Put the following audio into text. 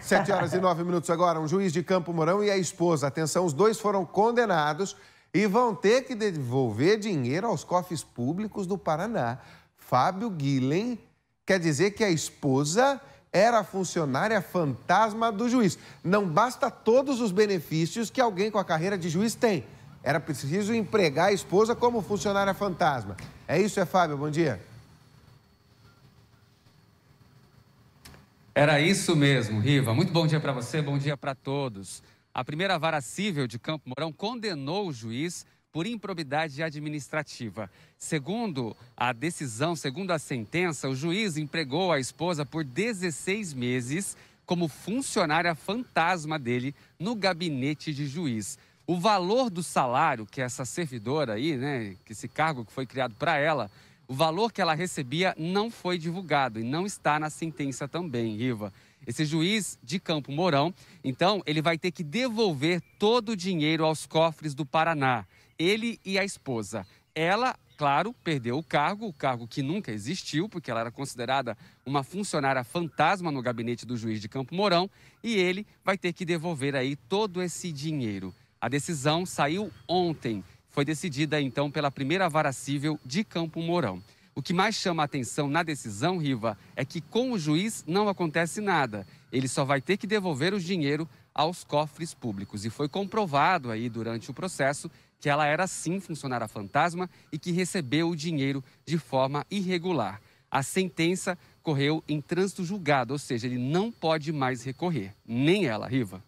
Sete horas e nove minutos agora. Um juiz de Campo Mourão e a esposa. Atenção, os dois foram condenados e vão ter que devolver dinheiro aos cofres públicos do Paraná. Fábio Guilhem quer dizer que a esposa era funcionária fantasma do juiz. Não basta todos os benefícios que alguém com a carreira de juiz tem. Era preciso empregar a esposa como funcionária fantasma. É isso, é Fábio. Bom dia. Era isso mesmo, Riva. Muito bom dia para você, bom dia para todos. A primeira vara civil de Campo Mourão condenou o juiz por improbidade administrativa. Segundo a decisão, segundo a sentença, o juiz empregou a esposa por 16 meses como funcionária fantasma dele no gabinete de juiz. O valor do salário que essa servidora aí, né, que esse cargo que foi criado para ela, o valor que ela recebia não foi divulgado e não está na sentença também, Riva. Esse juiz de Campo Mourão, então, ele vai ter que devolver todo o dinheiro aos cofres do Paraná, ele e a esposa. Ela, claro, perdeu o cargo, o cargo que nunca existiu, porque ela era considerada uma funcionária fantasma no gabinete do juiz de Campo Mourão, e ele vai ter que devolver aí todo esse dinheiro. A decisão saiu ontem foi decidida então pela primeira vara civil de Campo Mourão. O que mais chama a atenção na decisão, Riva, é que com o juiz não acontece nada. Ele só vai ter que devolver o dinheiro aos cofres públicos. E foi comprovado aí durante o processo que ela era sim funcionária fantasma e que recebeu o dinheiro de forma irregular. A sentença correu em trânsito julgado, ou seja, ele não pode mais recorrer, nem ela, Riva.